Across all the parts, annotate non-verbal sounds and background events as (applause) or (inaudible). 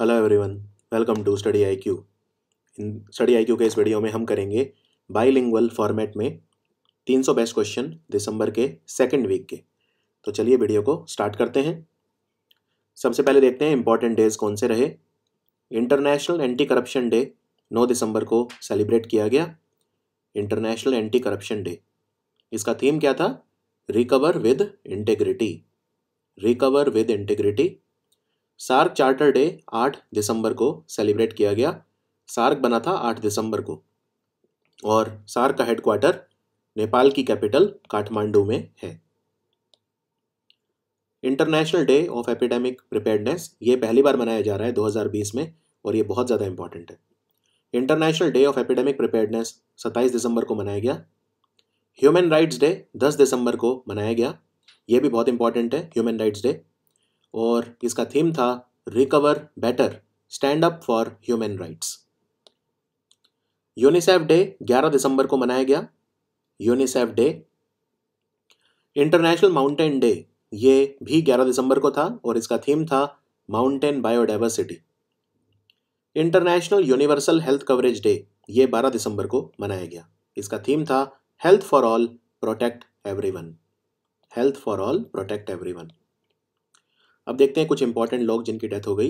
hello everyone welcome to study I Q in study I Q के इस video में हम करेंगे बाईलिंगुअल फॉर्मेट में 300 बेस्ट क्वेश्चन दिसंबर के सेकंड वीक के तो चलिए वीडियो को स्टार्ट करते हैं सबसे पहले देखते हैं इंपॉर्टेंट डेज कौन से रहे इंटरनेशनल एंटी करप्शन डे 9 दिसंबर को सेलिब्रेट किया गया इंटरनेशनल एंटी करप्शन डे इसका थीम क्या था recover with integrity recover with integrity SAARC charter day आठ दिसंबर को सेलिब्रेट किया गया सार्क बना था आठ दिसंबर को और सार्क का हेडक्वार्टर नेपाल की कैपिटल काठमांडू में है international day of epidemic preparedness ये पहली बार मनाया जा रहा है 2020 में और ये बहुत ज़्यादा इंपॉर्टेंट है international day of epidemic preparedness 27 दिसंबर को मनाया गया ह्यूमन राइट्स डे 10 दिसंबर को मनाया गया ये भी बहुत इंपॉर्टेंट है ह्यूमन राइट्स डे और इसका थीम था recover better stand up for human rights UNICEF day 11 दिसंबर को मनाया गया UNICEF day international mountain day ये भी 11 दिसंबर को था और इसका थीम था mountain biodiversity international universal health coverage day ये 12 दिसंबर को मनाया गया इसका थीम था health for all protect everyone health for all protect everyone अब देखते हैं कुछ इंपॉर्टेंट लोग जिनकी डेथ हो गई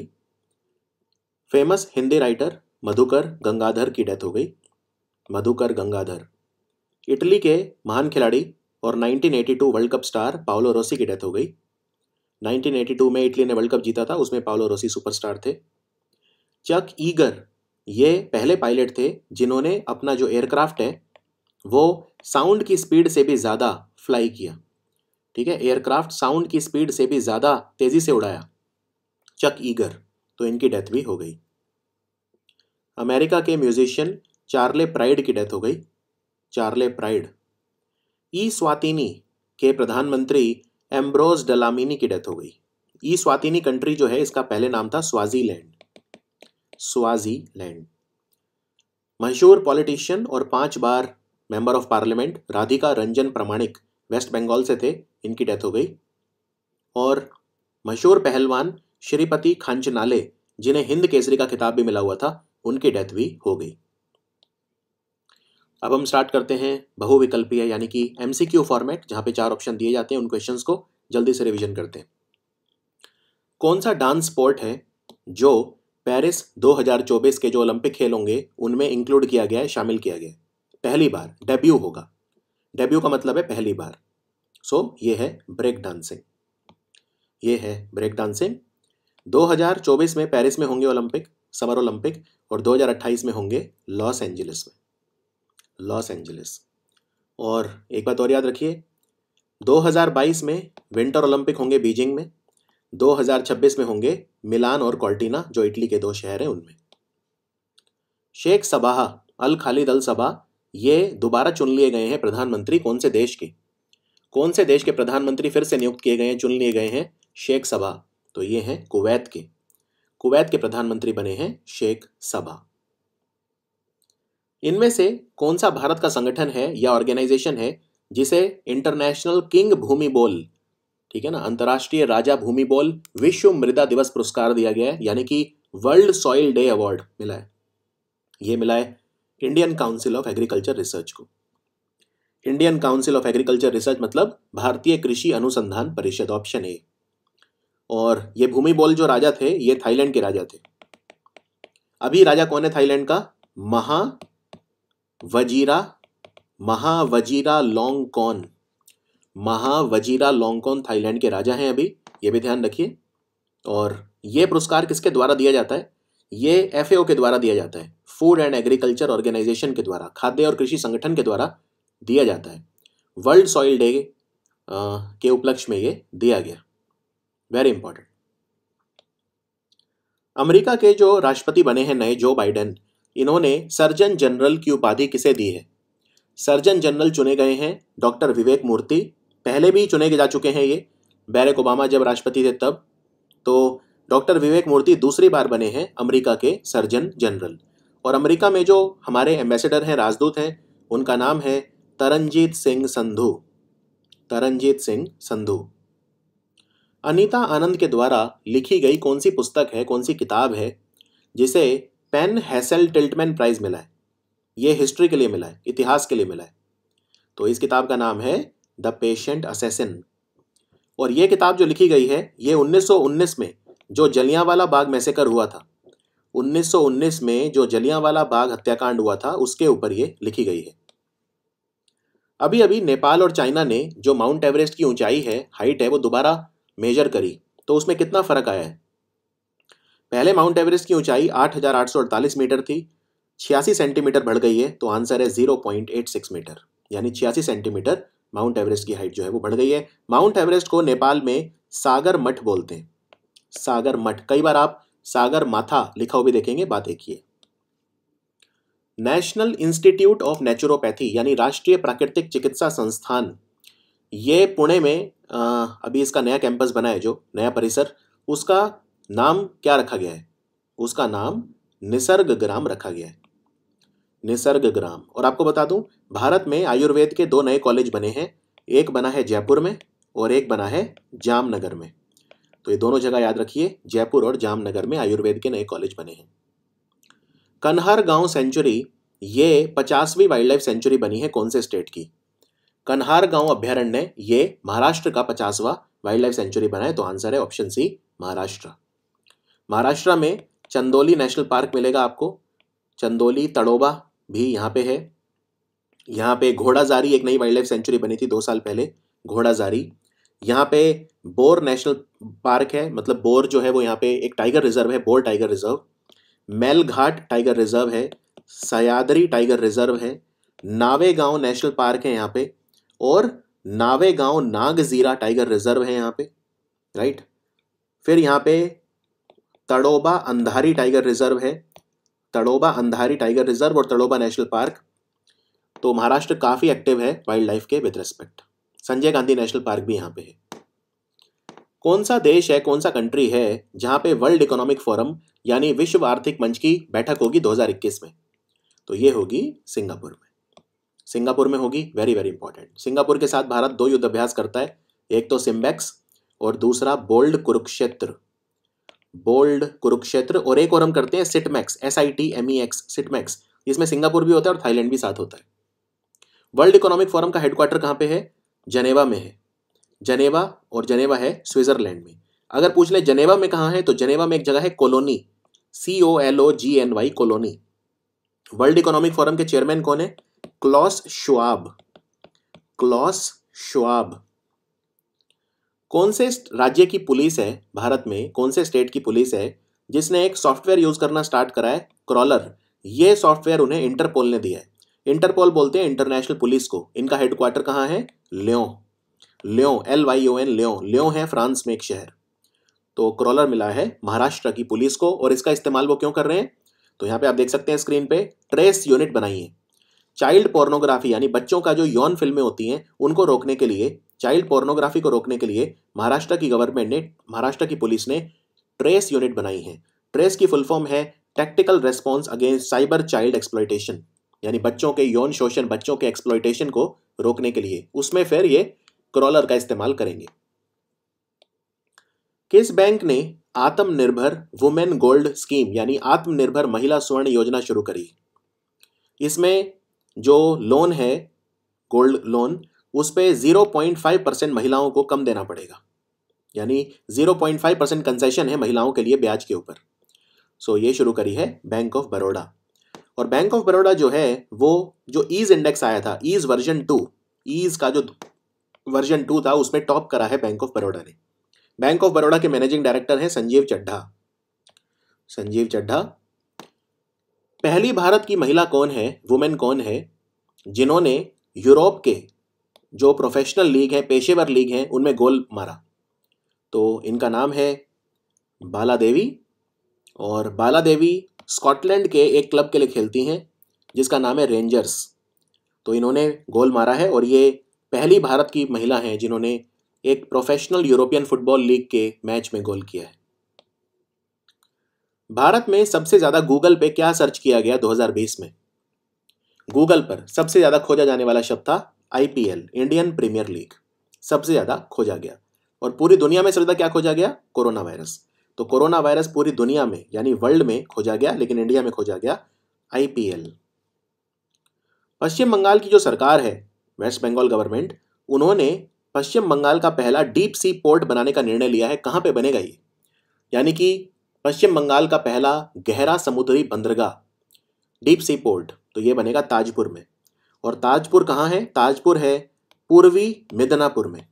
फेमस हिंदी राइटर मधुकर गंगाधर की डेथ हो गई मधुकर गंगाधर इटली के महान खिलाड़ी और 1982 world cup star Paolo Rossi की डेथ हो गई 1982 में इटली ने वर्ल्ड कप जीता था उसमें पाओलो रोसी सुपरस्टार थे चक ईगर ये पहले पायलट थे जिन्होंने अपना जो एयरक्राफ्ट है वो साउंड की स्पीड से भी ज़्यादा फ्लाई किया ठीक है एयरक्राफ्ट साउंड की स्पीड से भी ज़्यादा तेज़ी से उड़ाया चक ईगर तो इनकी डेथ भी हो गई अमेरिका के म्यूजिशियन चार्ले प्राइड की डेथ हो गई चार्ले प्राइड ई स्वातिनी के प्रधानमंत्री एम्ब्रोज डलामिनी की डेथ हो गई ई स्वातिनी कंट्री जो है इसका पहले नाम था स्वाजीलैंड स्वाजीलैंड मशहूर पॉलिटिशियन और पांच बार member of parliament Radhika Ranjan Pramanik west Bengal से थे इनकी डेथ हो गई और मशहूर पहलवान श्रीपति खांचनाले जिन्हें हिंद केसरी का खिताब भी मिला हुआ था उनकी डेथ भी हो गई अब हम स्टार्ट करते हैं बहुविकल्पीय यानी कि एम फॉर्मेट जहां पे चार ऑप्शन दिए जाते हैं उन क्वेश्चंस को जल्दी से रिवीजन करते हैं कौन सा डांस स्पोर्ट है जो पेरिस 2024 के जो ओलंपिक खेल होंगे उनमें इंक्लूड किया गया है शामिल किया गया पहली बार डेब्यू होगा डेब्यू का मतलब है पहली बार सो so, ये है ब्रेक डांसिंग ये है ब्रेक डांसिंग 2024 में पेरिस में होंगे ओलंपिक समर ओलंपिक और 2028 में होंगे लॉस एंजलिस में लॉस एंजलिस और एक बात और याद रखिए 2022 में विंटर ओलंपिक होंगे बीजिंग में 2026 में होंगे मिलान और कॉल्टीना जो इटली के दो शहर हैं उनमें Sheikh Sabah Al Khalid Al Sabah ये दोबारा चुन लिए गए हैं प्रधानमंत्री कौन से देश के कौन से देश के प्रधानमंत्री फिर से नियुक्त किए गए हैं चुन लिए गए हैं शेख सभा तो ये हैं कुवैत के कुवैत के प्रधानमंत्री बने हैं शेख सभा इनमें से कौन सा भारत का संगठन है या ऑर्गेनाइजेशन है जिसे इंटरनेशनल किंग भूमि बोल ठीक है ना अंतर्राष्ट्रीय राजा भूमि बोल विश्व मृदा दिवस पुरस्कार दिया गया है यानी कि वर्ल्ड सॉइल डे अवार्ड मिला है ये मिला है Indian Council of Agriculture Research को Indian Council of Agriculture Research मतलब भारतीय कृषि अनुसंधान परिषद ऑप्शन ए और ये भूमि बोल जो राजा थे ये थाईलैंड के राजा थे अभी राजा कौन है थाईलैंड का महा वजीरा महा वजीरा महा वजीरा महावजीरा कौन थाईलैंड के राजा हैं अभी ये भी ध्यान रखिए और ये पुरस्कार किसके द्वारा दिया जाता है ये एफ के द्वारा दिया जाता है फूड एंड एग्रीकल्चर ऑर्गेनाइजेशन के द्वारा खाद्य और कृषि संगठन के द्वारा दिया जाता है वर्ल्ड सॉइल डे के उपलक्ष्य में ये दिया गया वेरी इंपॉर्टेंट अमेरिका के जो राष्ट्रपति बने हैं नए जो बाइडेन इन्होंने सर्जन जनरल की उपाधि किसे दी है सर्जन जनरल चुने गए हैं डॉक्टर विवेक मूर्ति पहले भी चुने जा चुके हैं ये बैरक ओबामा जब राष्ट्रपति थे तब तो डॉक्टर विवेक मूर्ति दूसरी बार बने हैं अमेरिका के सर्जन जनरल और अमेरिका में जो हमारे एम्बेसडर हैं राजदूत हैं उनका नाम है तरनजीत सिंह संधू तरनजीत सिंह संधू अनीता आनंद के द्वारा लिखी गई कौन सी पुस्तक है कौन सी किताब है जिसे पेन हैसल टिल्टमैन प्राइज़ मिला है ये हिस्ट्री के लिए मिला है इतिहास के लिए मिला है तो इस किताब का नाम है द पेशेंट असेसिन और ये किताब जो लिखी गई है ये 1919 में जो जलियावाला बाग मैसेकर हुआ था 1919 में जो जलियांवाला बाग हत्याकांड हुआ था उसके ऊपर ये लिखी गई है अभी अभी नेपाल और चाइना ने जो माउंट एवरेस्ट की ऊंचाई है हाइट है वो दोबारा मेजर करी तो उसमें कितना फ़र्क आया है पहले माउंट एवरेस्ट की ऊंचाई 8,848 मीटर थी छियासी सेंटीमीटर बढ़ गई है तो आंसर है 0.86 मीटर यानी छियासी सेंटीमीटर माउंट एवरेस्ट की हाइट जो है वो बढ़ गई है माउंट एवरेस्ट को नेपाल में सागर मठ बोलते हैं सागर मठ कई बार आप सागर माथा लिखा हुआ देखेंगे बात एक ही है नेशनल इंस्टीट्यूट ऑफ नेचुरोपैथी यानी राष्ट्रीय प्राकृतिक चिकित्सा संस्थान ये पुणे में आ, अभी इसका नया कैंपस बना है जो नया परिसर उसका नाम क्या रखा गया है उसका नाम निसर्ग ग्राम रखा गया है निसर्ग ग्राम और आपको बता दूं भारत में आयुर्वेद के दो नए कॉलेज बने हैं एक बना है जयपुर में और एक बना है जामनगर में तो ये दोनों जगह याद रखिए जयपुर और जामनगर में आयुर्वेद के नए कॉलेज बने हैं कन्हर गांव सेंचुरी ये पचासवीं वाइल्ड लाइफ सेंचुरी बनी है कौन से स्टेट की कन्हार गांव अभ्यारण्य ये महाराष्ट्र का पचासवा वाइल्ड लाइफ सेंचुरी बना है तो आंसर है ऑप्शन सी महाराष्ट्र महाराष्ट्र में चंदोली नेशनल पार्क मिलेगा आपको चंदोली तड़ोबा भी यहाँ पे है यहाँ पे घोड़ाजारी एक नई वाइल्ड लाइफ सेंचुरी बनी थी दो साल पहले घोड़ाजारी यहाँ पे बोर नेशनल पार्क है मतलब बोर जो है वो यहाँ पे एक टाइगर रिजर्व है Bor tiger reserve Melghat tiger reserve है सयादरी टाइगर रिजर्व है नावे गांव नेशनल पार्क है यहाँ पे और नावे गांव नागजीरा टाइगर रिजर्व है यहाँ पे राइट फिर यहाँ पे तड़ोबा अंधारी टाइगर रिजर्व है तड़ोबा अंधारी टाइगर रिजर्व और तड़ोबा नेशनल पार्क तो महाराष्ट्र काफ़ी एक्टिव है वाइल्ड लाइफ के with respect Sanjay Gandhi national park भी यहाँ पे है कौन सा देश है कौन सा कंट्री है जहाँ पे वर्ल्ड इकोनॉमिक फोरम यानी विश्व आर्थिक मंच की बैठक होगी 2021 में तो ये होगी सिंगापुर में सिंगापुर में होगी वेरी वेरी इंपॉर्टेंट सिंगापुर के साथ भारत दो युद्ध अभ्यास करता है एक तो सिम्बैक्स और दूसरा बोल्ड कुरुक्षेत्र बोल्ड कुरुक्षेत्र और एक और हम करते हैं SITMEX S I T M E X SITMEX इसमें सिंगापुर भी होता है और थाईलैंड भी साथ होता है वर्ल्ड इकोनॉमिक फोरम का हेडक्वार्टर कहाँ पे है जनेवा में है जनेवा और जनेवा है स्विट्ज़रलैंड में अगर पूछ ले जनेवा में कहाँ है तो जनेवा में एक जगह है Cologny C O L O G N Y Cologny world economic forum के चेयरमैन कौन है क्लॉस शुआब क्लॉस शुआब कौन से राज्य की पुलिस है भारत में कौन से स्टेट की पुलिस है जिसने एक सॉफ्टवेयर यूज़ करना स्टार्ट करा है क्रॉलर ये सॉफ्टवेयर उन्हें इंटरपोल ने दिया है इंटरपोल बोलते हैं इंटरनेशनल पुलिस को इनका हेडक्वार्टर कहाँ है Lyon Lyon L Y O N Lyon Lyon है फ्रांस में एक शहर तो क्रॉलर मिला है महाराष्ट्र की पुलिस को और इसका इस्तेमाल वो क्यों कर रहे हैं तो यहाँ पे आप देख सकते हैं स्क्रीन पे ट्रेस यूनिट बनाई है चाइल्ड पोर्नोग्राफी यानी बच्चों का जो यौन फिल्में होती हैं उनको रोकने के लिए चाइल्ड पोर्नोग्राफी को रोकने के लिए महाराष्ट्र की गवर्नमेंट ने महाराष्ट्र की पुलिस ने ट्रेस यूनिट बनाई है ट्रेस की फुल फॉर्म है tactical response against cyber child exploitation यानी बच्चों के यौन शोषण बच्चों के एक्सप्लॉयटेशन को रोकने के लिए उसमें फिर ये क्रॉलर का इस्तेमाल करेंगे किस बैंक ने आत्मनिर्भर वुमेन गोल्ड स्कीम यानी आत्मनिर्भर महिला स्वर्ण योजना शुरू करी इसमें जो लोन है गोल्ड लोन उस पर ज़ीरो पॉइंट फाइव परसेंट महिलाओं को कम देना पड़ेगा यानी zero point five percent concession है महिलाओं के लिए ब्याज के ऊपर सो ये शुरू करी है बैंक ऑफ बड़ोडा और बैंक ऑफ बड़ौदा जो है वो जो ईज इंडेक्स आया था ईज वर्जन टू ईज का जो वर्जन टू था उसमें टॉप करा है बैंक ऑफ बड़ौदा ने बैंक ऑफ बड़ौदा के मैनेजिंग डायरेक्टर हैं संजीव चड्ढा संजीव चड्ढा पहली भारत की महिला कौन है वुमेन कौन है जिन्होंने यूरोप के जो प्रोफेशनल लीग हैं पेशेवर लीग हैं उनमें गोल मारा तो इनका नाम है बाला देवी और बाला देवी स्कॉटलैंड के एक क्लब के लिए खेलती हैं जिसका नाम है रेंजर्स तो इन्होंने गोल मारा है और ये पहली भारत की महिला हैं जिन्होंने एक प्रोफेशनल यूरोपियन फुटबॉल लीग के मैच में गोल किया है भारत में सबसे ज़्यादा गूगल पे क्या सर्च किया गया 2020 में गूगल पर सबसे ज़्यादा खोजा जाने वाला शब्द था आईपीएल इंडियन प्रीमियर लीग सबसे ज़्यादा खोजा गया और पूरी दुनिया में सबसे ज़्यादा क्या खोजा गया कोरोना वायरस तो कोरोना वायरस पूरी दुनिया में यानी वर्ल्ड में खोजा गया लेकिन इंडिया में खोजा गया आईपीएल पश्चिम बंगाल की जो सरकार है वेस्ट बंगाल गवर्नमेंट उन्होंने पश्चिम बंगाल का पहला डीप सी पोर्ट बनाने का निर्णय लिया है कहाँ पे बनेगा ये यानी कि पश्चिम बंगाल का पहला गहरा समुद्री बंदरगाह डीप सी पोर्ट तो ये बनेगा ताजपुर में और ताजपुर कहाँ है ताजपुर है पूर्वी मिदनापुर में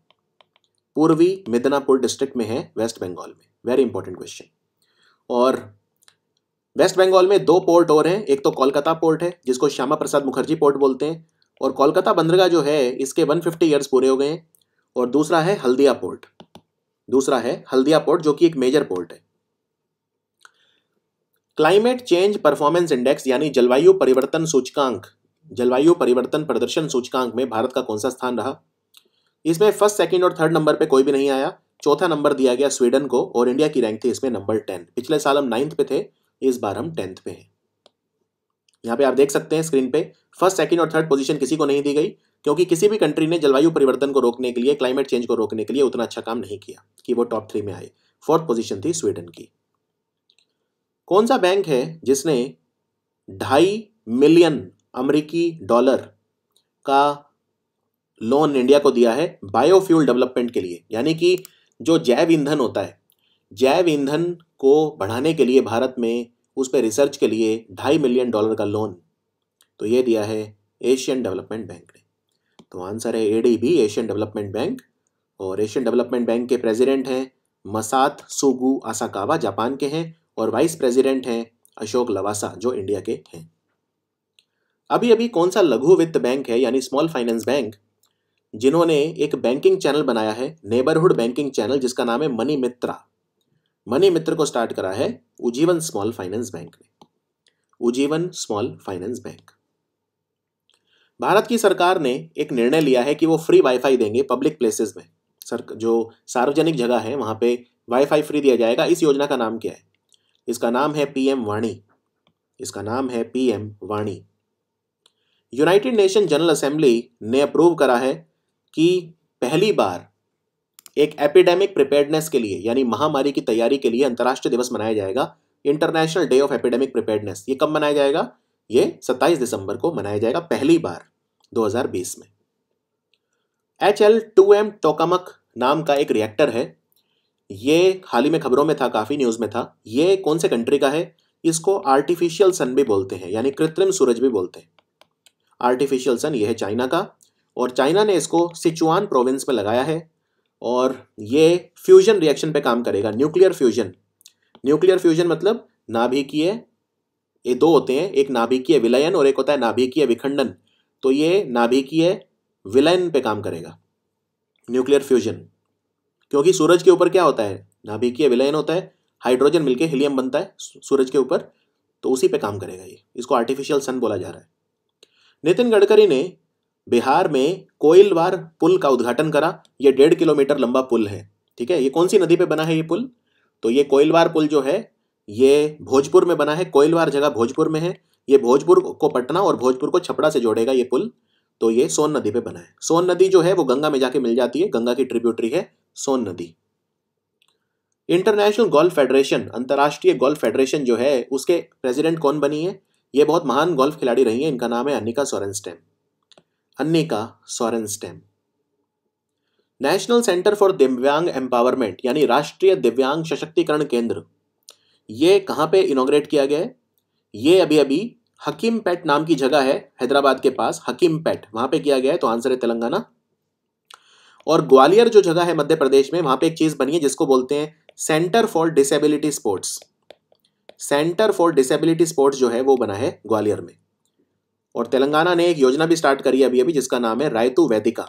पूर्वी मिदनापुर डिस्ट्रिक्ट में है वेस्ट बंगाल में वेरी इंपॉर्टेंट क्वेश्चन और वेस्ट बंगाल में दो पोर्ट और हैं एक तो कोलकाता पोर्ट है जिसको श्यामा प्रसाद मुखर्जी पोर्ट बोलते हैं और कोलकाता बंदरगाह जो है इसके 150 फिफ्टी ईयर्स पूरे हो गए हैं और दूसरा है हल्दिया पोर्ट दूसरा है हल्दिया पोर्ट जो कि एक मेजर पोर्ट है क्लाइमेट चेंज परफॉर्मेंस इंडेक्स यानी जलवायु परिवर्तन सूचकांक जलवायु परिवर्तन प्रदर्शन सूचकांक में भारत का कौन सा स्थान रहा इसमें फर्स्ट सेकेंड और थर्ड नंबर पर कोई भी नहीं आया चौथा नंबर दिया गया स्वीडन को और इंडिया की रैंक थी इसमें नंबर टेन पिछले साल हम नाइन्थ पे थे इस बार हम टेंथ पे हैं यहाँ पे आप देख सकते हैं स्क्रीन पे फर्स्ट सेकंड और थर्ड पोजीशन किसी को नहीं दी गई क्योंकि किसी भी कंट्री ने जलवायु परिवर्तन को रोकने के लिए क्लाइमेट चेंज को रोकने के लिए उतना अच्छा काम नहीं किया कि वो टॉप थ्री में आए फोर्थ पोजिशन थी स्वीडन की कौन सा बैंक है जिसने ढाई मिलियन अमरीकी डॉलर का लोन इंडिया को दिया है बायोफ्यूल डेवलपमेंट के लिए यानी कि जो जैव ईंधन होता है जैव ईंधन को बढ़ाने के लिए भारत में उस पर रिसर्च के लिए ढाई मिलियन डॉलर का लोन तो ये दिया है एशियन डेवलपमेंट बैंक ने तो आंसर है एडीबी एशियन डेवलपमेंट बैंक और एशियन डेवलपमेंट बैंक के प्रेसिडेंट हैं मसात सुगु आसाकावा जापान के हैं और वाइस प्रेसिडेंट हैं अशोक लवासा जो इंडिया के हैं अभी अभी कौन सा लघु वित्त बैंक है यानी स्मॉल फाइनेंस बैंक जिन्होंने एक बैंकिंग चैनल बनाया है नेबरहुड बैंकिंग चैनल जिसका नाम है मनी मित्रा मनी मित्र को स्टार्ट करा है उजीवन स्मॉल फाइनेंस बैंक ने Ujjivan small finance bank Bharat की सरकार ने एक निर्णय लिया है कि वो फ्री वाईफाई देंगे पब्लिक प्लेसेस में सर जो सार्वजनिक जगह है वहां पे वाईफाई फ्री दिया जाएगा इस योजना का नाम क्या है इसका नाम है पीएम वाणी इसका नाम है पीएम वाणी यूनाइटेड नेशन जनरल असेंबली ने अप्रूव करा है कि पहली बार एक एपिडेमिक प्रिपेयर्डनेस के लिए यानी महामारी की तैयारी के लिए अंतर्राष्ट्रीय दिवस मनाया जाएगा international day of epidemic preparedness ये कब मनाया जाएगा ये 27 दिसंबर को मनाया जाएगा पहली बार 2020 में H L two M tokamak नाम का एक रिएक्टर है ये हाल ही में खबरों में था काफ़ी न्यूज़ में था ये कौन से कंट्री का है इसको आर्टिफिशियल सन भी बोलते हैं यानी कृत्रिम सूरज भी बोलते हैं आर्टिफिशियल सन यह है चाइना का और चाइना ने इसको सिचुआन प्रोविंस में लगाया है और ये फ्यूजन रिएक्शन पे काम करेगा न्यूक्लियर फ्यूजन न्यूक्लियर फ्यूजन मतलब नाभिकीय ये दो होते हैं एक नाभिकीय विलयन और एक होता है नाभिकीय विखंडन तो ये नाभिकीय विलयन पे काम करेगा न्यूक्लियर फ्यूजन क्योंकि सूरज के ऊपर क्या होता है नाभिकीय विलयन होता है हाइड्रोजन मिलके हीलियम बनता है सूरज के ऊपर तो उसी पे काम करेगा ये इसको आर्टिफिशियल सन बोला जा रहा है नितिन गडकरी ने बिहार में कोइलवार पुल का उद्घाटन करा ये डेढ़ किलोमीटर लंबा पुल है ठीक है ये कौन सी नदी पे बना है ये पुल तो ये कोयलवार पुल जो है ये भोजपुर में बना है कोयलवार जगह भोजपुर में है ये भोजपुर को पटना और भोजपुर को छपड़ा से जोड़ेगा ये पुल तो ये सोन नदी पे बना है सोन नदी जो है वो गंगा में जाके मिल जाती है गंगा की ट्रिब्यूटरी है सोन नदी इंटरनेशनल गोल्फ फेडरेशन अंतर्राष्ट्रीय गोल्फ फेडरेशन जो है उसके प्रेसिडेंट कौन बनी है ये बहुत महान गोल्फ खिलाड़ी रही है इनका नाम है Annika Sorenstam Annika Sorenstam national centre for Divyang empowerment यानी राष्ट्रीय दिव्यांग सशक्तिकरण केंद्र ये कहाँ पे इनोग्रेट किया गया है ये अभी अभी हकीम पैट नाम की जगह है हैदराबाद के पास हकीम पैट वहाँ पे किया गया है तो आंसर है तेलंगाना और ग्वालियर जो जगह है मध्य प्रदेश में वहाँ पे एक चीज़ बनी है जिसको बोलते हैं centre for disability sports centre for disability sports जो है वो बना है ग्वालियर में और तेलंगाना ने एक योजना भी स्टार्ट करी है अभी अभी जिसका नाम है रायतु वैदिका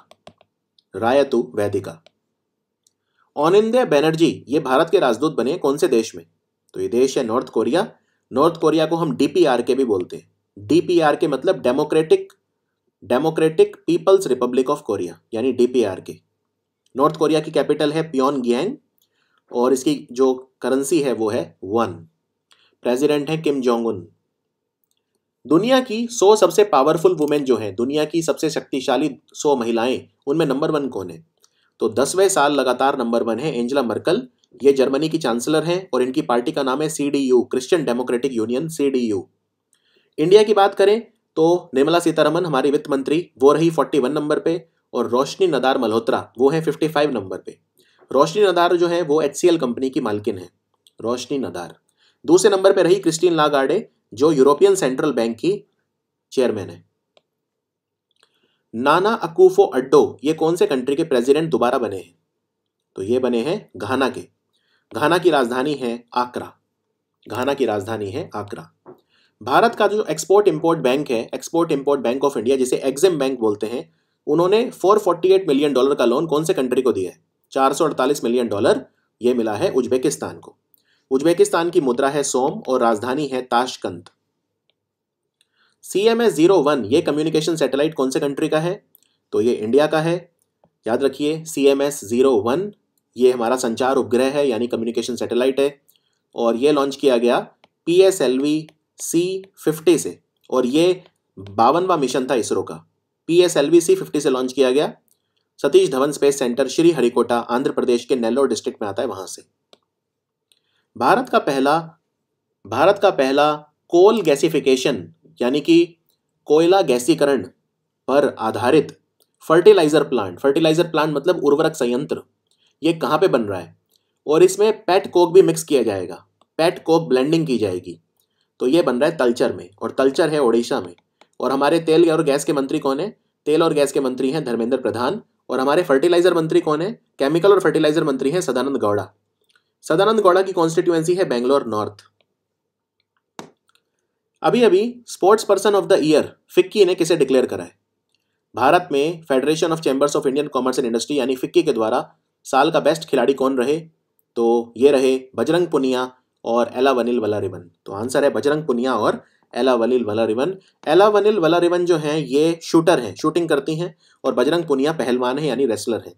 रायतु वैदिका ऑनिंदे बैनर्जी ये भारत के राजदूत बने कौन से देश में तो ये देश है नॉर्थ कोरिया नॉर्थ कोरिया को हम डीपीआर के भी बोलते हैं डीपीआर के मतलब democratic democratic people's republic of Korea यानी डीपीआर के नॉर्थ कोरिया की कैपिटल है प्योन ग्यांग और इसकी जो करेंसी है वो है वन प्रेसिडेंट है किम जोंग उन दुनिया की सौ सबसे पावरफुल वुमेन जो हैं दुनिया की सबसे शक्तिशाली सौ महिलाएं उनमें नंबर वन कौन है तो दसवें साल लगातार नंबर वन है एंजला मर्कल ये जर्मनी की चांसलर हैं और इनकी पार्टी का नाम है C D U Christian Democratic Union C D U India की बात करें तो निर्मला सीतारमन हमारी वित्त मंत्री वो रही फोर्टी वन नंबर पे और रोशनी नदार मल्होत्रा वो है फिफ्टी फाइव नंबर पे रोशनी नदार जो है वो एच कंपनी की मालकिन है रोशनी नदार दूसरे नंबर पर रही क्रिस्टीन लागार्डे जो यूरोपियन सेंट्रल बैंक की चेयरमैन है नाना अकूफो अड्डो ये कौन से कंट्री के प्रेसिडेंट दोबारा बने हैं तो ये बने हैं घाना के घाना की राजधानी है आकरा घाना की राजधानी है आकरा भारत का जो एक्सपोर्ट इंपोर्ट बैंक है export import bank of India जिसे एग्जिम बैंक बोलते हैं उन्होंने 448 मिलियन डॉलर का लोन कौन से कंट्री को दिया है चार मिलियन डॉलर यह मिला है उज्बेकिस्तान को उज्बेकिस्तान की मुद्रा है सोम और राजधानी है Tashkent C M S zero one ये कम्युनिकेशन सैटेलाइट कौन से कंट्री का है तो ये इंडिया का है याद रखिए C M S zero one ये हमारा संचार उपग्रह है यानी कम्युनिकेशन सैटेलाइट है और ये लॉन्च किया गया P S L V C fifty से और ये बावनवा मिशन था इसरो का P S L V C fifty से लॉन्च किया गया Satish Dhawan space centre Sriharikota Andhra Pradesh के नेल्लोर डिस्ट्रिक्ट में आता है वहाँ से भारत का पहला भारत का पहला कोल गैसिफिकेशन यानी कि कोयला गैसीकरण पर आधारित फर्टिलाइज़र प्लांट फर्टिलाइज़र प्लांट मतलब उर्वरक संयंत्र ये कहाँ पे बन रहा है और इसमें पैट कोक भी मिक्स किया जाएगा पैट कोक ब्लेंडिंग की जाएगी तो ये बन रहा है तलचर में और तलचर है ओडिशा में और हमारे तेल और गैस के मंत्री कौन है तेल और गैस के मंत्री हैं धर्मेंद्र प्रधान और हमारे फर्टिलाइज़र मंत्री कौन है केमिकल और फर्टिलाइज़र मंत्री हैं सदानंद गौड़ा सदानंद गौड़ा की कॉन्स्टिट्यूएंसी है बेंगलोर नॉर्थ अभी अभी sports person of the year FICCI ने किसे डिक्लेयर करा है भारत में federation of chambers of Indian commerce and industry यानी फिक्की के द्वारा साल का बेस्ट खिलाड़ी कौन रहे तो ये रहे बजरंग पुनिया और एला वनिल वला तो आंसर है बजरंग पुनिया और एला वनिल वला रिवन एला वनिल वला रिवन जो हैं ये शूटर हैं शूटिंग करती हैं और बजरंग पुनिया पहलवान है यानी रेसलर है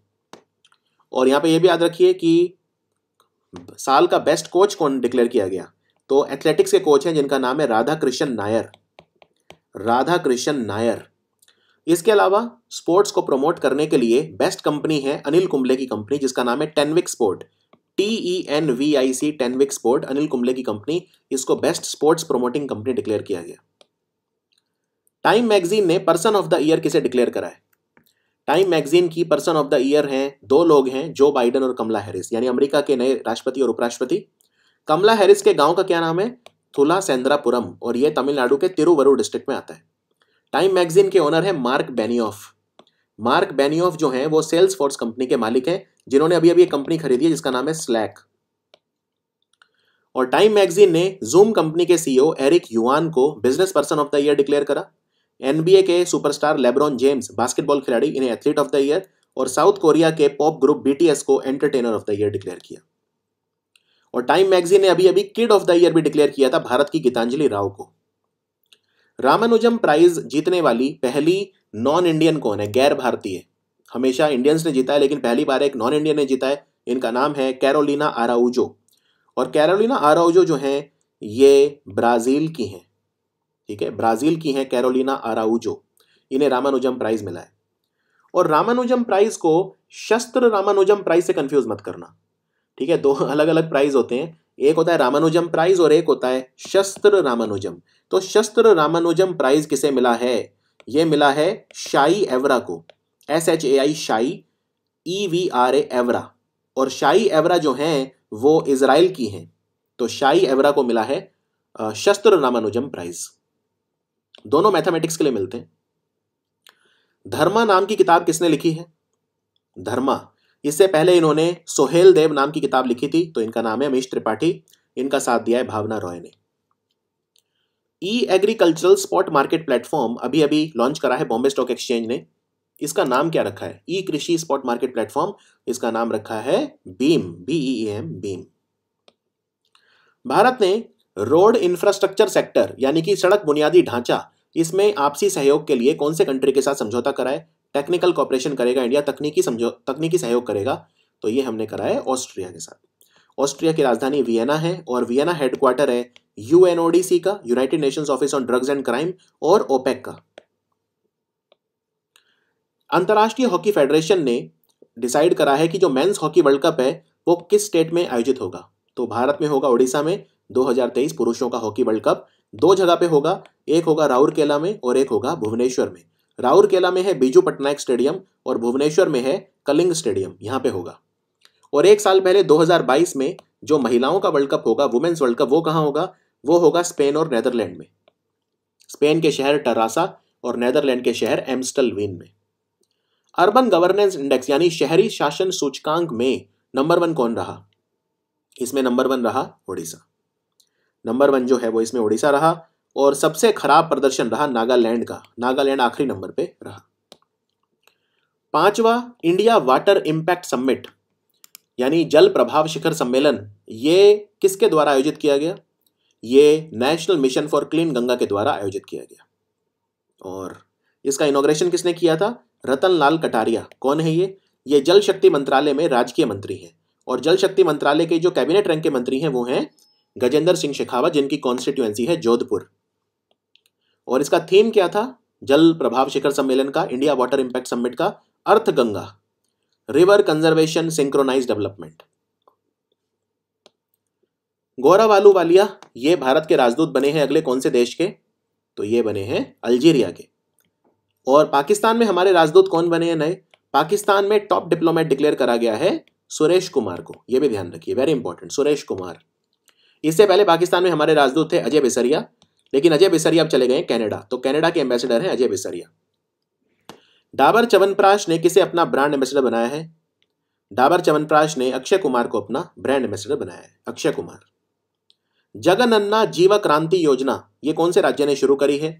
और यहाँ पे ये भी याद रखिए कि साल का बेस्ट कोच कौन डिक्लेयर किया गया तो एथलेटिक्स के कोच हैं जिनका नाम है राधा कृष्ण नायर राधा कृष्ण नायर इसके अलावा स्पोर्ट्स को प्रमोट करने के लिए बेस्ट कंपनी है अनिल कुंबले की कंपनी जिसका नाम है Tenvic sport T E N V I C Tenvic sport Anil Kumble की कंपनी इसको best sports promoting company declare किया गया टाइम मैगजीन ने पर्सन ऑफ द ईयर किसे डिक्लेयर करा है टाइम मैगजीन की पर्सन ऑफ द ईयर हैं दो लोग हैं जो बाइडन और कमला हैरिस यानी अमेरिका के नए राष्ट्रपति और उपराष्ट्रपति कमला हैरिस के गांव का क्या नाम है थुला सेंद्रापुरम और ये तमिलनाडु के तिरुवरुर डिस्ट्रिक्ट में आता है टाइम मैगजीन के ओनर है मार्क बेनियोफ मार्क बेनियोफ जो हैं वो सेल्स फोर्स कंपनी के मालिक हैं जिन्होंने अभी अभी एक कंपनी खरीदी है जिसका नाम है स्लैक और टाइम मैगजीन ने जूम कंपनी के सीईओ e एरिक युआन को business person of the year declare करा एनबीए के सुपरस्टार लेब्रॉन जेम्स बास्केटबॉल खिलाड़ी इन्हें एथलीट ऑफ द ईयर और साउथ कोरिया के पॉप ग्रुप बीटीएस को entertainer of the year declare किया और टाइम मैगजीन ने अभी अभी किड ऑफ द ईयर भी डिक्लेयर किया था भारत की गीतांजलि राव को रामानुजम प्राइज जीतने वाली पहली नॉन इंडियन कौन है गैर भारतीय हमेशा इंडियंस ने जीता है लेकिन पहली बार एक नॉन इंडियन ने जीता है इनका नाम है कैरोलिना आराउजो और कैरोलिना आराउजो जो हैं ये ब्राज़ील की हैं ठीक है ब्राज़ील की हैं कैरोलिना आराउजो इन्हें रामानुजम प्राइज़ मिला है और रामानुजम प्राइज़ को शस्त्र रामानुजम प्राइज़ से कन्फ्यूज़ मत करना ठीक है दो (laughs) अलग अलग प्राइज़ होते हैं एक होता है रामानुजम प्राइज़ और एक होता है शस्त्र रामानुजम तो शस्त्र रामानुजम प्राइज़ किसे मिला है ये मिला है शाई एवरा को एस एच ए आई शाई ई वी आर ए एवरा और शाई एवरा जो हैं वो इसराइल की हैं तो शाही एवरा को मिला है शस्त्र रामानुजम प्राइज़ दोनों मैथमेटिक्स के लिए मिलते हैं धर्मा नाम की किताब किसने लिखी है धर्मा इससे पहले इन्होंने सोहेल देव नाम की किताब लिखी थी तो इनका नाम है अमीश त्रिपाठी इनका साथ दिया है भावना रॉय ने e agricultural spot market platform अभी अभी लॉन्च करा है बॉम्बे स्टॉक एक्सचेंज ने इसका नाम क्या रखा है ई कृषि स्पॉट मार्केट प्लेटफॉर्म इसका नाम रखा है BEAM B E M BEAM Bharat ने रोड इंफ्रास्ट्रक्चर सेक्टर यानी कि सड़क बुनियादी ढांचा इसमें आपसी सहयोग के लिए कौन से कंट्री के साथ समझौता कराए टेक्निकल कॉपरेशन करेगा इंडिया तकनीकी समझो तकनीकी सहयोग करेगा तो ये हमने कराया है ऑस्ट्रिया के साथ ऑस्ट्रिया की राजधानी वियना है और वियना हेडक्वार्टर है यूएनओडीसी का United Nations office on drugs and crime और ओपेक का अंतर्राष्ट्रीय हॉकी फेडरेशन ने डिसाइड करा है कि जो मेंस हॉकी वर्ल्ड कप है वो किस स्टेट में आयोजित होगा तो भारत में होगा उड़ीसा में 2023 पुरुषों का हॉकी वर्ल्ड कप दो जगह पे होगा एक होगा राउरकेला में और एक होगा भुवनेश्वर में राउरकेला में है बीजू पटनायक स्टेडियम और भुवनेश्वर में है कलिंग स्टेडियम यहाँ पे होगा और एक साल पहले 2022 में जो महिलाओं का वर्ल्ड कप होगा वुमेन्स वर्ल्ड कप वो कहाँ होगा वो होगा स्पेन और नैदरलैंड में स्पेन के शहर टरासा और नैदरलैंड के शहर एम्स्टलवीन में अर्बन गवर्नेंस इंडेक्स यानी शहरी शासन सूचकांक में नंबर वन कौन रहा इसमें नंबर वन रहा ओडिशा नंबर वन जो है वो इसमें ओडिशा रहा और सबसे खराब प्रदर्शन रहा नागालैंड का नागालैंड आखिरी नंबर पे रहा पांचवा इंडिया वाटर इम्पैक्ट समिट यानी जल प्रभाव शिखर सम्मेलन ये किसके द्वारा आयोजित किया गया ये national mission for clean Ganga के द्वारा आयोजित किया गया और इसका इनोग्रेशन किसने किया था रतन लाल कटारिया कौन है ये ये जल शक्ति मंत्रालय में राजकीय मंत्री हैं और जल शक्ति मंत्रालय के जो कैबिनेट रैंक के मंत्री हैं वो हैं गजेंद्र सिंह शेखावत जिनकी कॉन्स्टिट्यूएंसी है जोधपुर और इसका थीम क्या था जल प्रभाव शिखर सम्मेलन का इंडिया वाटर इंपैक्ट समिट का earth Ganga river conservation synchronize development गौरा वालू वालिया ये भारत के राजदूत बने हैं अगले कौन से देश के तो ये बने हैं अल्जीरिया के और पाकिस्तान में हमारे राजदूत कौन बने हैं नए पाकिस्तान में टॉप डिप्लोमेट डिक्लेयर करा गया है सुरेश कुमार को यह भी ध्यान रखिए वेरी इंपॉर्टेंट सुरेश कुमार इससे पहले पाकिस्तान में हमारे राजदूत थे अजय बिसरिया लेकिन अजय बेसरिया अब चले गए कनाडा तो कनाडा के एम्बेसडर हैं अजय बिसरिया डाबर चवनप्राश ने किसे अपना ब्रांड एम्बेसडर बनाया है डाबर चवनप्राश ने अक्षय कुमार को अपना ब्रांड एम्बेसडर बनाया है अक्षय कुमार जगन अन्ना जीवा क्रांति योजना ये कौन से राज्य ने शुरू करी है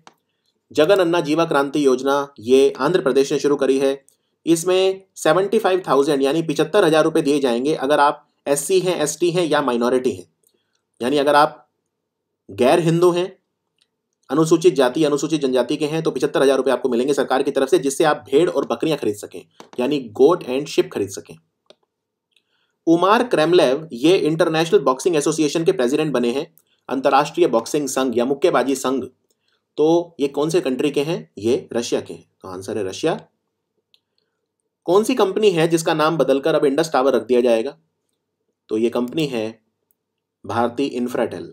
जगन अन्ना जीवा क्रांति योजना ये आंध्र प्रदेश ने शुरू करी है इसमें सेवेंटी फाइव थाउजेंड यानी पिचहत्तर हज़ार रुपए दिए जाएंगे अगर आप सी हैं टी हैं या माइनॉरिटी हैं यानी अगर आप गैर हिंदू हैं अनुसूचित जाति अनुसूचित जनजाति के हैं तो पिछहत्तर हज़ार रुपये आपको मिलेंगे सरकार की तरफ से जिससे आप भेड़ और बकरियां खरीद सकें यानी गोट एंड शिप खरीद सकें उमार क्रेमलेव ये इंटरनेशनल बॉक्सिंग एसोसिएशन के प्रेसिडेंट बने हैं अंतर्राष्ट्रीय बॉक्सिंग संघ या मुक्केबाजी संघ तो ये कौन से कंट्री के हैं ये रशिया के हैं तो आंसर है रशिया कौन सी कंपनी है जिसका नाम बदलकर अब इंडस टावर रख दिया जाएगा तो ये कंपनी है भारती इन्फ्राटेल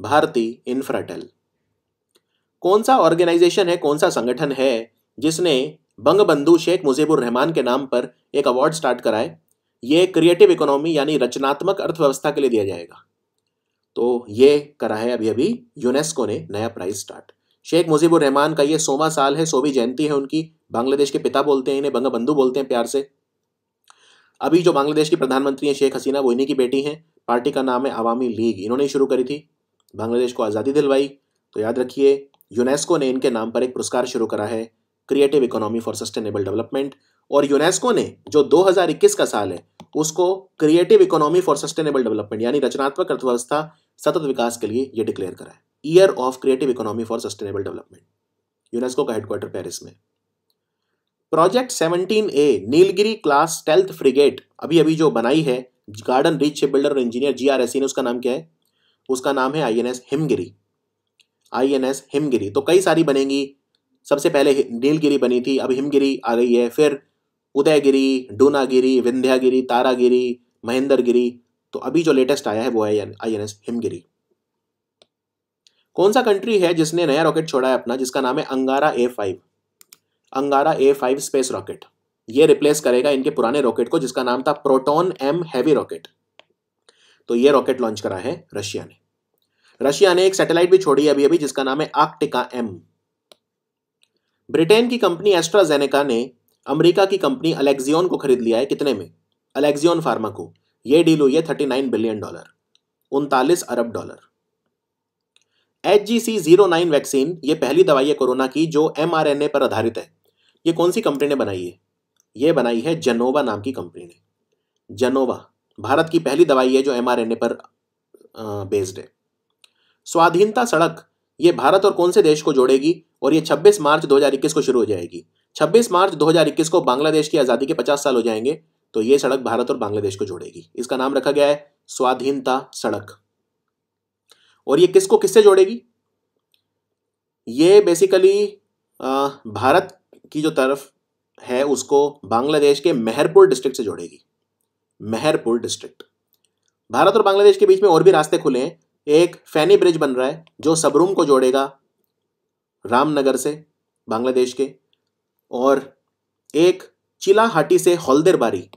भारती इन्फ्राटेल कौन सा ऑर्गेनाइजेशन है कौन सा संगठन है जिसने बंग बंधु शेख मुजीबुर रहमान के नाम पर एक अवार्ड स्टार्ट कराए ये क्रिएटिव इकोनॉमी यानी रचनात्मक अर्थव्यवस्था के लिए दिया जाएगा तो ये करा है अभी अभी यूनेस्को ने नया प्राइज स्टार्ट शेख मुजीबुर रहमान का ये सोमा साल है सोवी जयंती है उनकी बांग्लादेश के पिता बोलते हैं इन्हें बंगबंधु बोलते हैं प्यार से अभी जो बांग्लादेश की प्रधानमंत्री हैं शेख हसीना वो इन्हीं की बेटी हैं पार्टी का नाम है अवामी लीग इन्होंने शुरू करी थी बांग्लादेश को आज़ादी दिलवाई तो याद रखिए यूनेस्को ने इनके नाम पर एक पुरस्कार शुरू करा है creative economy for sustainable development और यूनेस्को ने जो 2021 का साल है उसको creative economy for sustainable development यानी रचनात्मक अर्थव्यवस्था सतत विकास के लिए ये डिक्लेयर करा है year of creative economy for sustainable development UNESCO का हेडक्वार्टर पेरिस में project 17 A Nilgiri class stealth frigate अभी अभी जो बनाई है गार्डन रिच शिप बिल्डर और इंजीनियर जी आर ने उसका नाम क्या है उसका नाम है I N S Himgiri I N S Himgiri तो कई सारी बनेंगी सबसे पहले नीलगिरी बनी थी अब हिमगिरी आ गई है फिर उदयगिरी डूनागिरी विंध्यागिरी तारागिरी महेंद्रगिरी तो अभी जो लेटेस्ट आया है वो है आई एन एस हिमगिरी कौन सा कंट्री है जिसने नया रॉकेट छोड़ा है अपना जिसका नाम है अंगारा A five Angara A five space rocket ये रिप्लेस करेगा इनके पुराने रॉकेट को जिसका नाम था प्रोटोन एम हैवी रॉकेट तो ये रॉकेट लॉन्च करा है रशिया ने रशिया ने एक सैटेलाइट भी छोड़ी अभी अभी जिसका नाम है आर्कटिका एम ब्रिटेन की कंपनी एस्ट्राजेनेका ने अमेरिका की कंपनी अलेक्जियन को खरीद लिया है कितने में अलेक्जियन फार्मा को यह डील हुई है थर्टी नाइन बिलियन डॉलर उनतालीस अरब dollar H G C zero nine vaccine ये पहली दवाई है कोरोना की जो एम आर एन ए पर आधारित है ये कौन सी कंपनी ने बनाई है ये बनाई है जनोवा नाम की कंपनी ने जनोवा भारत की पहली दवाई है जो एम पर बेस्ड है स्वाधीनता सड़क ये भारत और कौन से देश को जोड़ेगी और ये 26 मार्च 2021 को शुरू हो जाएगी 26 मार्च 2021 को बांग्लादेश की आज़ादी के 50 साल हो जाएंगे तो ये सड़क भारत और बांग्लादेश को जोड़ेगी इसका नाम रखा गया है स्वाधीनता सड़क और ये किसको किससे जोड़ेगी ये बेसिकली भारत की जो तरफ है उसको बांग्लादेश के मेहरपुर डिस्ट्रिक्ट से जोड़ेगी मेहरपुर डिस्ट्रिक्ट भारत और बांग्लादेश के बीच में और भी रास्ते खुले हैं एक फैनी ब्रिज बन रहा है जो सबरूम को जोड़ेगा रामनगर से बांग्लादेश के और एक चिलाहाटी से हौलदेरबारी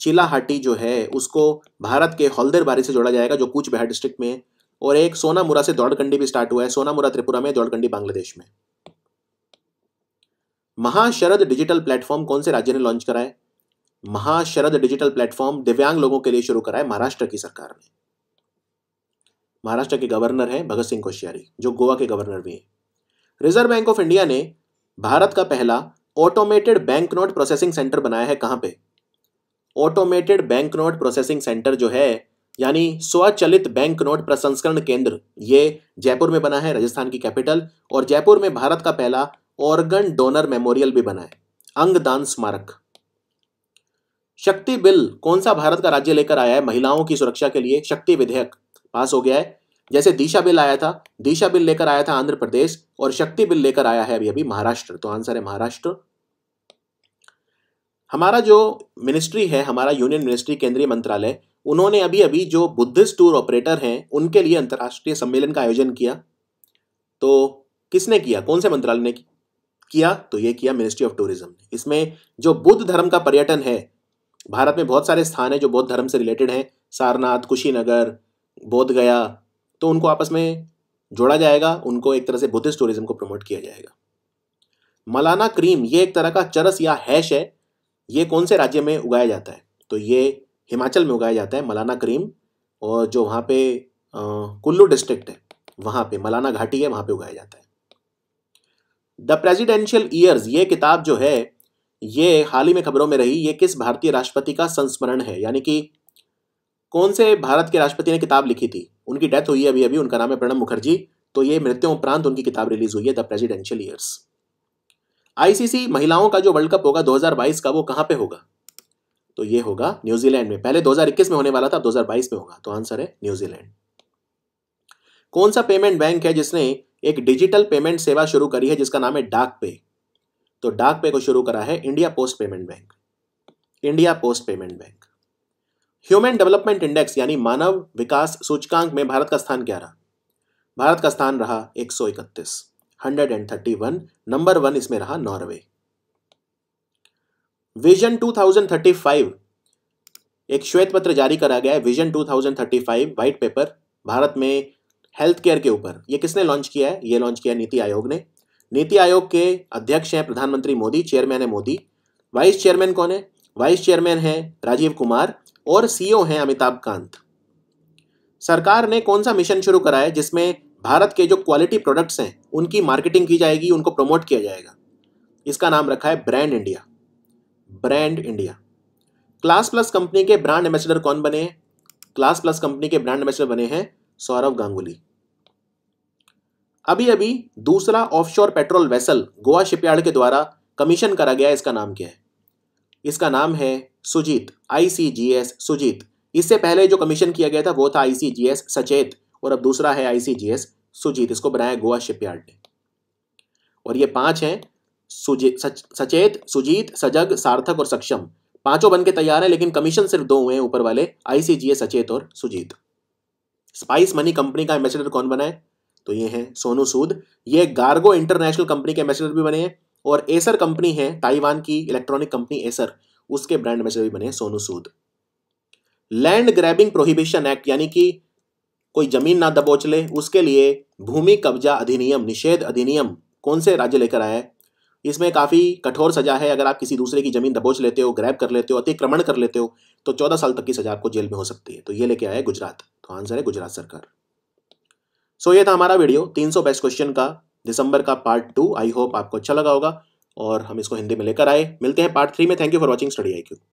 चिलाहाटी जो है उसको भारत के हौलदेरबारी से जोड़ा जाएगा जो कूच बिहार डिस्ट्रिक्ट में है और एक सोनामुरा से दौड़कंडी भी स्टार्ट हुआ है सोनामुरा त्रिपुरा में दौड़कंडी बांग्लादेश में महाशरद डिजिटल प्लेटफॉर्म कौन से राज्य ने लॉन्च करा है महाशरद डिजिटल प्लेटफॉर्म दिव्यांग लोगों के लिए शुरू करा है महाराष्ट्र की सरकार ने महाराष्ट्र के गवर्नर हैं भगत सिंह कोश्यारी जो गोवा के गवर्नर भी हैं रिजर्व बैंक ऑफ इंडिया ने भारत का पहला automated bank note processing centre बनाया है कहां पे automated bank note processing centre जो है यानी स्वचलित बैंक नोट प्रसंस्करण केंद्र ये जयपुर में बना है राजस्थान की कैपिटल और जयपुर में भारत का पहला ऑर्गन डोनर मेमोरियल भी बना है अंगदान स्मारक शक्ति बिल कौन सा भारत का राज्य लेकर आया है महिलाओं की सुरक्षा के लिए शक्ति विधेयक पास हो गया है जैसे दिशा बिल आया था दिशा बिल लेकर आया था आंध्र प्रदेश और शक्ति बिल लेकर आया है अभी अभी महाराष्ट्र तो आंसर है महाराष्ट्र हमारा जो मिनिस्ट्री है हमारा यूनियन मिनिस्ट्री केंद्रीय मंत्रालय उन्होंने अभी अभी जो बुद्धिस्ट टूर ऑपरेटर हैं उनके लिए अंतर्राष्ट्रीय सम्मेलन का आयोजन किया तो किसने किया कौन से मंत्रालय ने किया किया तो ये किया मिनिस्ट्री ऑफ टूरिज्म ने इसमें जो बुद्ध धर्म का पर्यटन है भारत में बहुत सारे स्थान हैं जो बौद्ध धर्म से रिलेटेड हैं सारनाथ कुशीनगर बोध गया तो उनको आपस में जोड़ा जाएगा उनको एक तरह से बुद्धिस्ट टूरिज्म को प्रमोट किया जाएगा मलाना क्रीम ये एक तरह का चरस या हैश है ये कौन से राज्य में उगाया जाता है तो ये हिमाचल में उगाया जाता है मलाना क्रीम और जो वहाँ पे कुल्लू डिस्ट्रिक्ट है वहाँ पे मलाना घाटी है वहाँ पे उगाया जाता है द प्रेजिडेंशियल ईयर्स ये किताब जो है ये हाल ही में खबरों में रही ये किस भारतीय राष्ट्रपति का संस्मरण है यानी कि कौन से भारत के राष्ट्रपति ने किताब लिखी थी उनकी डेथ हुई है अभी अभी उनका नाम है प्रणब मुखर्जी तो ये मृत्यु उपरांत उनकी किताब रिलीज हुई है द प्रेजिडेंशियल ईयर्स आईसीसी महिलाओं का जो वर्ल्ड कप होगा 2022 का वो कहां पे होगा तो ये होगा न्यूजीलैंड में पहले 2021 में होने वाला था 2022 में होगा तो आंसर है न्यूजीलैंड कौन सा पेमेंट बैंक है जिसने एक डिजिटल पेमेंट सेवा शुरू करी है जिसका नाम है डाक पे तो डाक पे को शुरू करा है India post payment bank India post payment bank human development index यानी मानव विकास सूचकांक में भारत का स्थान क्या रहा भारत का स्थान रहा एक सौ इकतीस hundred and thirty one number one इसमें रहा Norway vision two thousand thirty five एक श्वेत पत्र जारी करा गया है vision two thousand thirty five white paper Bharat में हेल्थ केयर के ऊपर ये किसने लॉन्च किया है ये लॉन्च किया नीति आयोग ने नीति आयोग के अध्यक्ष हैं प्रधानमंत्री मोदी चेयरमैन है मोदी वाइस चेयरमैन कौन है वाइस चेयरमैन है राजीव कुमार और सीईओ e हैं अमिताभ कांत सरकार ने कौन सा मिशन शुरू करा है जिसमें भारत के जो क्वालिटी प्रोडक्ट्स हैं उनकी मार्केटिंग की जाएगी उनको प्रमोट किया जाएगा इसका नाम रखा है brand India brand India class plus company के ब्रांड एम्बेसडर कौन बने हैं क्लास प्लस कंपनी के ब्रांड एम्बेसडर बने हैं सौरव गांगुली अभी अभी दूसरा offshore patrol vessel Goa shipyard के द्वारा कमीशन करा गया इसका नाम क्या है इसका नाम है सुजीत आईसीजीएस सुजीत इससे पहले जो कमीशन किया गया था वो था आईसीजीएस सचेत और अब दूसरा है आईसीजीएस सुजीत इसको बनाया गोवा शिपयार्ड ने और ये पांच हैं सचेत सुजीत सजग सार्थक और सक्षम पांचों बनके तैयार हैं लेकिन कमीशन सिर्फ दो हुए हैं ऊपर वाले आईसीजीएस सचेत और सुजीत स्पाइस मनी कंपनी का एम्बेसडर कौन बनाए तो ये हैं सोनू सूद ये गार्गो इंटरनेशनल कंपनी के एम्बेसडर भी बने हैं और एसर कंपनी है ताइवान की इलेक्ट्रॉनिक कंपनी एसर उसके ब्रांड एम्बेसडर भी बने हैं Sonu Sood land grabbing prohibition act यानी कि कोई जमीन ना दबोच ले उसके लिए भूमि कब्जा अधिनियम निषेध अधिनियम कौन से राज्य लेकर आया है इसमें काफ़ी कठोर सजा है अगर आप किसी दूसरे की ज़मीन दबोच लेते हो ग्रैब कर लेते हो अतिक्रमण कर लेते हो तो चौदह साल तक की सजा आपको जेल में हो सकती है तो ये लेके आया है गुजरात तो आंसर है गुजरात सरकार सो ये था हमारा वीडियो 300 बेस्ट क्वेश्चन का दिसंबर का पार्ट टू आई होप आपको अच्छा लगा होगा और हम इसको हिंदी में लेकर आए मिलते हैं पार्ट थ्री में thank you for watching study I